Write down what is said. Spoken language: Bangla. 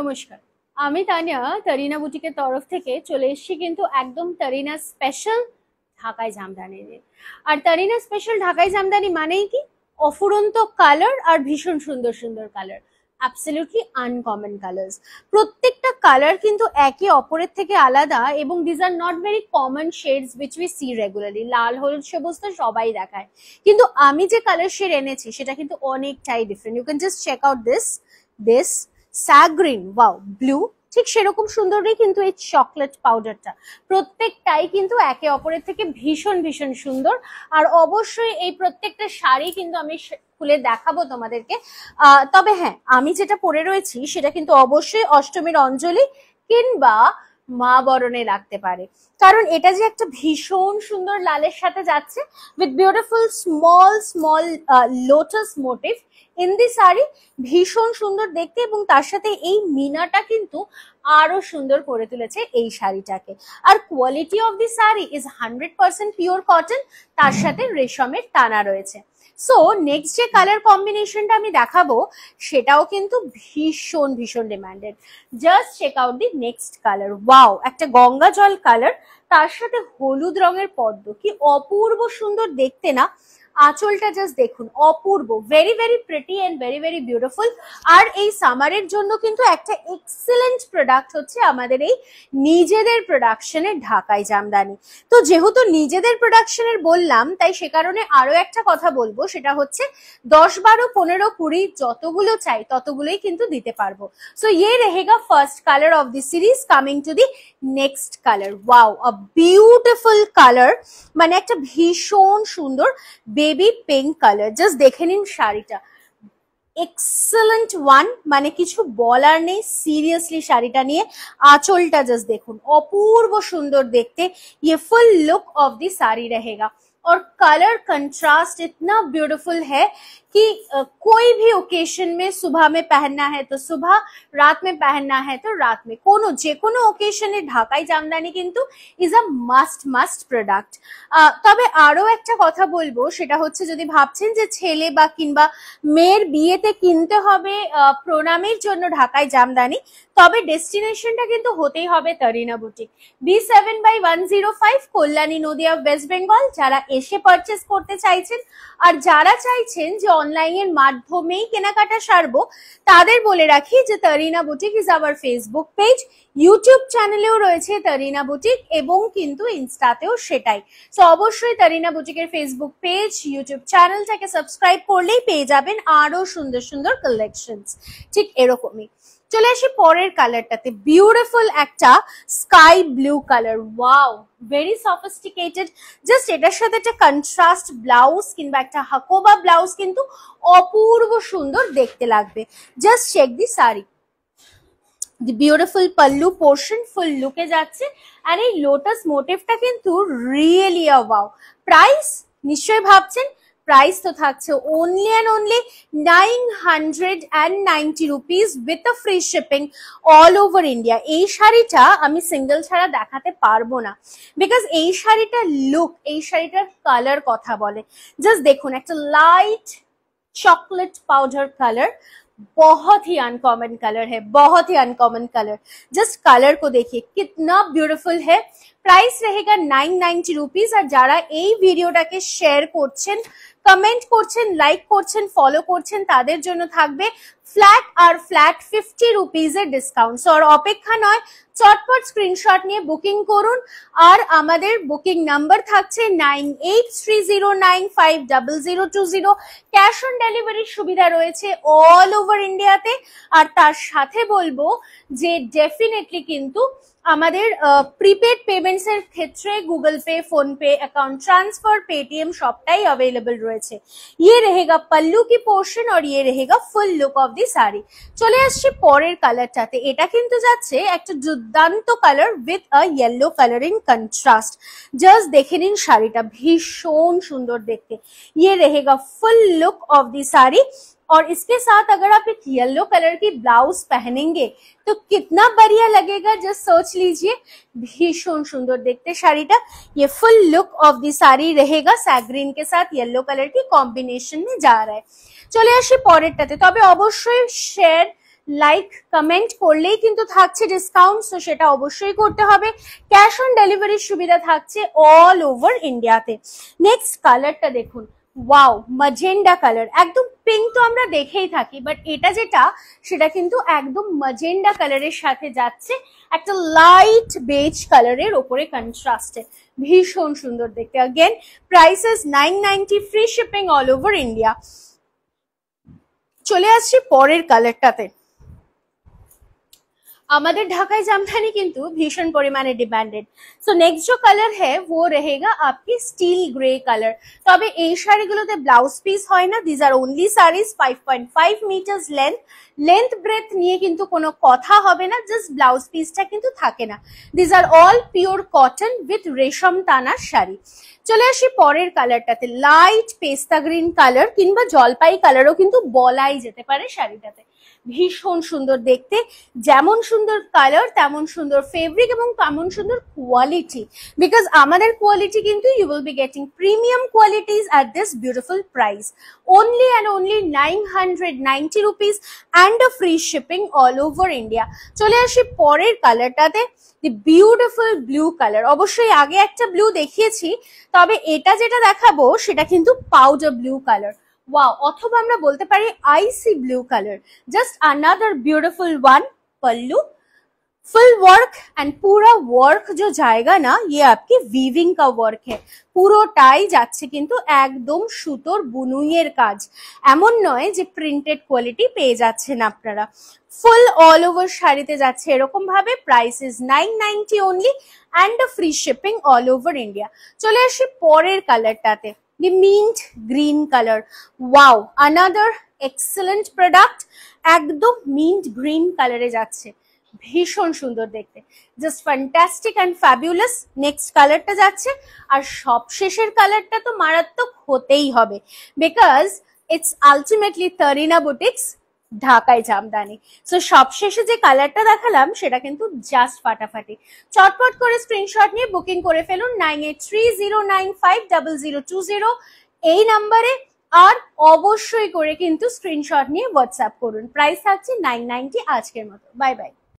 নমস্কার আমি তানিয়া তারিনা বুটিকের তরফ থেকে চলে এসেছি কিন্তু একদম তারিনা স্পেশাল ঢাকায় জামদানি আর তারিনা স্পেশাল ঢাকায় জামদানি মানেই কি অফুরন্ত কালার আর ভীষণ সুন্দর সুন্দর কালার অ্যাবসলিউটলি আনকমন কালার্স প্রত্যেকটা কালার কিন্তু একে অপরের থেকে আলাদা এবং these are not very common shades which we see regularly লাল হলুদ সবুজ তো সবাই দেখায় কিন্তু আমি যে কালার শেড এনেছি সেটা কিন্তু অনেকটাই different you can just check out this this sea green wow blue ঠিক সেরকম সুন্দরই কিন্তু এই চকলেট পাউডারটা প্রত্যেকটাই কিন্তু একে অপরের থেকে ভীষণ ভীষণ সুন্দর আর অবশ্যই এই প্রত্যেকটা শাড়ি কিন্তু আমি খুলে দেখাবো তোমাদেরকে তবে হ্যাঁ আমি যেটা পরে রয়েছি সেটা কিন্তু অবশ্যই অষ্টমীর অঞ্জলি কিংবা মা বরণে রাখতে পারে কারণ এটা যে একটা ভীষণ সুন্দর লালের সাথে যাচ্ছে with beautiful small small lotus motif in the sari ভীষণ সুন্দর দেখতে এবং তার সাথে এই মিনাটা কিন্তু আরো সুন্দর করে তুলেছে এই শাড়িটাকে আর quality of the sari is hundred percent pure cotton তার সাথে রেশমের টানা রয়েছে সো নেক্সট যে কালার কম্বিনেশনটা আমি দেখাবো সেটাও কিন্তু ভীষণ ভীষণ demanded just check out the next colour wow একটা গঙ্গা জল কালার তার সাথে হলুদ রঙের পদ্ম কি অপূর্ব সুন্দর দেখতে না আঁচলটা জাস্ট দেখুন অপূর্ব very very pretty and very very beautiful আর এই সামারের জন্য কিন্তু একটা এক্সেলেন্ট প্রোডাক্ট হচ্ছে আমাদের এই নিজেদের প্রোডাকশনে ঢাকাই জামদানি তো যেহেতু নিজেদের প্রোডাকশনের বললাম তাই সে কারণে আরো একটা কথা বলবো সেটা হচ্ছে দশ বারো পনেরো কুড়ি যতগুলো চাই ততগুলোই কিন্তু দিতে পারবো সো ইয়ে রেহেগা first colour of the series coming to the next colour wow a beautiful colour মানে একটা ভীষণ সুন্দর baby pink colour just দেখেনিন শাড়িটা এক্সেলেন্ট ওয়ান মানে কিছু বলার নেই সিরিয়াসলি শাড়িটা নিয়ে আঁচলটা जस्ट দেখুন অপূর্ব সুন্দর দেখতে ই full look of the sari ਰਹেগা और कलर कंट्रास्ट इतना ब्यूटीफुल है कि कोई भी ओकेशन में सुबह में पहनना है तो सुबह रात में पहनना है तो रात में कोनो जेकोनो ओकेशन ने ढाकाई जामदानी किंतु is a must must product তবে আরো একটা কথা বলবো সেটা হচ্ছে যদি ভাবছেন যে ছেলে বা কিংবা মেয়ের বিয়েতে কিনতে হবে প্রনামের জন্য ঢাকাই জামদানি তবে ডেস্টিনেশনটা কিন্তু হতেই হবে Tarina boutique 27/105 colony Nadia West Bengal যারা এসে পারচেস করতে চাইছেন আর যারা চাইছেন যে অনলাইনের মাধ্যমেই কেনাকাটা সারবো তাদের বলে রাখি যে Tarina boutique is our Facebook page YouTube চ্যানেলেও রয়েছে তারিনা বুটিক এবং কিন্তু ইনস্টাতেও সেটাই সো অবশ্যই তারিনা বুটিকের ফেসবুক পেজ ইউটিউব চ্যানেলটাকে সাবস্ক্রাইব করলেই পেয়ে যাবেন আরো সুন্দর সুন্দর কালেকশনস ঠিক এরকমই চলে আসি পরের কালারটাতে বিউটিফুল একটা sky blue colour wow very sophisticated just এটার সাথে একটা কন্ট্রাস্ট ব্লাউজ কিংবা একটা হাকোবা ব্লাউজ কিন্তু অপূর্ব সুন্দর দেখতে লাগবে just check the sari the beautiful pallu portion full লুকে যাচ্ছে আর এই লোটাস মোটিভটা কিন্তু রিয়েলি ওয়াও প্রাইস নিশ্চয় ভাবছেন প্রাইস তো থাকছে only and only nine hundred and ninety rupees with a free shipping all over India এই শাড়িটা আমি সিঙ্গেল ছাড়া দেখাতে পারবো না বিকজ এই শাড়িটার লুক এই শাড়িটার কালার কথা বলে জাস্ট দেখুন একটা লাইট চকলেট পাউডার কালার बहुत ही अनकॉमन कलर है बहुत ही अनकॉमन कलर जस्ट कलर को देखिए कितना ब्यूटीफुल है प्राइस रहेगा नाइन नाइनटी रुपीज और जरा এই ভিডিওটাকে শেয়ার করছেন কমেন্ট করছেন লাইক করছেন ফলো করছেন তাদের জন্য থাকবে ফ্ল্যাট আর ফ্ল্যাট ফিফটি রুপিজ এর ডিসকাউন্ট সো আর অপেক্ষা নয় চটপট স্ক্রিনশট নিয়ে বুকিং করুন আর আমাদের বুকিং নাম্বার থাকছে nine eight three zero nine five double zero two zero cash on ডেলিভারির সুবিধা রয়েছে অল ওভার ইন্ডিয়াতে আর তার সাথে বলবো যে ডেফিনেটলি কিন্তু আমাদের প্রিপেড পেমেন্টস এর ক্ষেত্রে Google Pay PhonePe account transfer Paytm সবটাই অ্যাভেলেবল রয়েছে ইয়ে রেহেগা পাল্লু কি পোর্শন আর ইয়ে রেহেগা full look of the sari চলে আসছি পরের কালারটাতে এটা কিন্তু যাচ্ছে একটা দুর্দান্ত colour with a yellow colour in contrast just দেখে নিন শাড়িটা ভীষণ সুন্দর দেখতে ये रहेगा full look of the sari और इसके साथ अगर आप एक येलो कलर की ब्लाउज पहनेंगे तो कितना बढ़िया लगेगा जस्ट सोच लीजिए भीषण सुंदर देखते साड़ी टा ये full look of the sari रहेगा सैग्रीन के साथ येलो कलर की कॉम्बिनेशन में जा रहा है चले आशी थे तो তবে अवश्य शेयर লাইক কমেন্ট করলেই কিন্তু থাকছে ডিসকাউন্ট তো সেটা অবশ্যই করতে হবে ক্যাশ অন ডেলিভারির সুবিধা থাকছে অল ওভার ইন্ডিয়াতে নেক্সট কালারটা দেখুন ওয়াও মাজেন্ডা কালার একদম পিঙ্ক তো আমরা দেখেই থাকি বাট এটা যেটা সেটা কিন্তু একদম মাজেন্ডা কালারের সাথে যাচ্ছে একটা লাইট বেজ কালারের ওপরে কন্ট্রাস্টে ভীষণ সুন্দর দেখতে again prices nine ninety free shipping all over India চলে আসছি পরের কালারটাতে আমাদের ঢাকায় জামদানি কিন্তু ভীষণ পরিমাণে ডিমান্ডেড সো নেক্সট যে কালার হে ও রহেগা আপকি স্টিল গ্রে কালার তবে এই শাড়িগুলোতে ব্লাউজ পিস হয় না these are only saris five point five metres length length breadth নিয়ে কিন্তু কোনো কথা হবে না জাস্ট ব্লাউজ পিসটা কিন্তু থাকে না these are all pure cotton with রেশম টানার শাড়ি চলে আসি পরের কালারটাতে লাইট পেস্তা গ্রিন কালার কিংবা জলপাই কালারও কিন্তু বলাই যেতে পারে শাড়িটাতে ভীষণ সুন্দর দেখতে যেমন সুন্দর কালার তেমন সুন্দর ফেব্রিক এবং তেমন সুন্দর কোয়ালিটি বিকজ আমাদের কোয়ালিটি কিন্তু you will be getting premium qualities at this beautiful price and only nine hundred ninety rupees and a free shipping all over India চলে আসি পরের কালারটাতে দি বিউটিফুল ব্লু কালার অবশ্যই আগে একটা ব্লু দেখিয়েছি তবে এটা যেটা দেখাবো সেটা কিন্তু পাউডার ব্লু কালার ওয়াও অথবা আমরা বলতে পারি icy blue colour just another beautiful one full work work and work যে জায়গা না ইয়ে ये आपकी वीविंग কা ওয়ার্ক है পুরোটাই যাচ্ছে কিন্তু একদম সুতোর বুনুইয়ের কাজ এমন নয় যে প্রিন্টেড কোয়ালিটি পেয়ে যাচ্ছেন আপনারা ফুল অল ওভার শাড়িতে যাচ্ছে এরকম ভাবে price is nine ninety only and free shipping all over India চলে আসি পরের কালারটাতে the mint green color. Wow, another excellent product. একদম মিন্ট গ্রিন কালারে যাচ্ছে ভীষণ সুন্দর দেখতে just fantastic and fabulous next কালারটা যাচ্ছে আর সবশেষের কালারটা তো মারাত্মক হতেই হবে because it's ultimately Tarina boutiques ঢাকায় জামদানি সো সবশেষে যে কালারটা দেখালাম সেটা কিন্তু জাস্ট ফাটাফাটি চটপট করে স্ক্রিনশট নিয়ে বুকিং করে ফেলুন nine eight three zero nine five double zero two zero এই নাম্বারে আর অবশ্যই করে কিন্তু স্ক্রিনশট নিয়ে হোয়াটসঅ্যাপ করুন প্রাইস থাকছে নাইন নাইনটি আজকের মতো বাই বাই